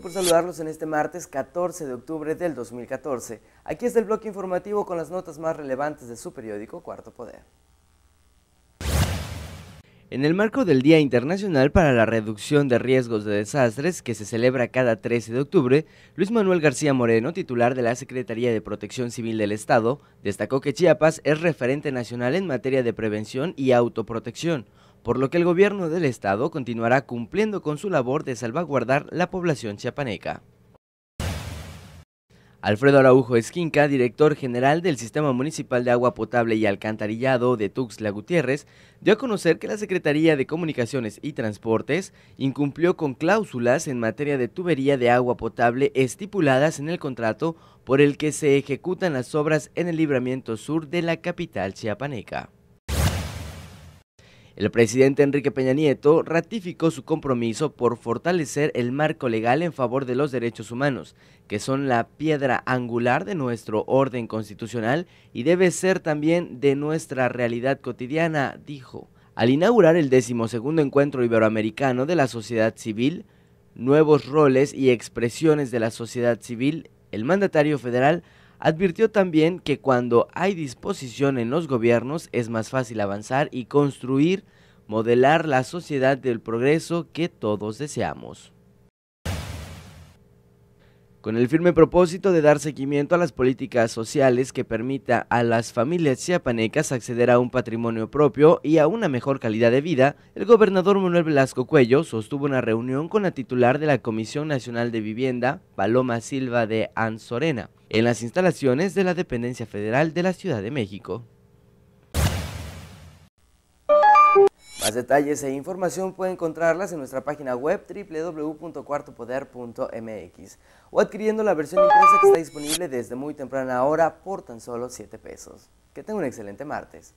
por saludarlos en este martes 14 de octubre del 2014. Aquí está el bloque informativo con las notas más relevantes de su periódico Cuarto Poder. En el marco del Día Internacional para la Reducción de Riesgos de Desastres, que se celebra cada 13 de octubre, Luis Manuel García Moreno, titular de la Secretaría de Protección Civil del Estado, destacó que Chiapas es referente nacional en materia de prevención y autoprotección por lo que el gobierno del estado continuará cumpliendo con su labor de salvaguardar la población chiapaneca. Alfredo Araujo Esquinca, director general del Sistema Municipal de Agua Potable y Alcantarillado de Tuxtla Gutiérrez, dio a conocer que la Secretaría de Comunicaciones y Transportes incumplió con cláusulas en materia de tubería de agua potable estipuladas en el contrato por el que se ejecutan las obras en el libramiento sur de la capital chiapaneca. El presidente Enrique Peña Nieto ratificó su compromiso por fortalecer el marco legal en favor de los derechos humanos, que son la piedra angular de nuestro orden constitucional y debe ser también de nuestra realidad cotidiana, dijo. Al inaugurar el decimosegundo encuentro iberoamericano de la sociedad civil, nuevos roles y expresiones de la sociedad civil, el mandatario federal Advirtió también que cuando hay disposición en los gobiernos es más fácil avanzar y construir, modelar la sociedad del progreso que todos deseamos con el firme propósito de dar seguimiento a las políticas sociales que permita a las familias chiapanecas acceder a un patrimonio propio y a una mejor calidad de vida, el gobernador Manuel Velasco Cuello sostuvo una reunión con la titular de la Comisión Nacional de Vivienda, Paloma Silva de Anzorena, en las instalaciones de la Dependencia Federal de la Ciudad de México. Más detalles e información pueden encontrarlas en nuestra página web www.cuartopoder.mx o adquiriendo la versión impresa que está disponible desde muy temprana hora por tan solo 7 pesos. Que tenga un excelente martes.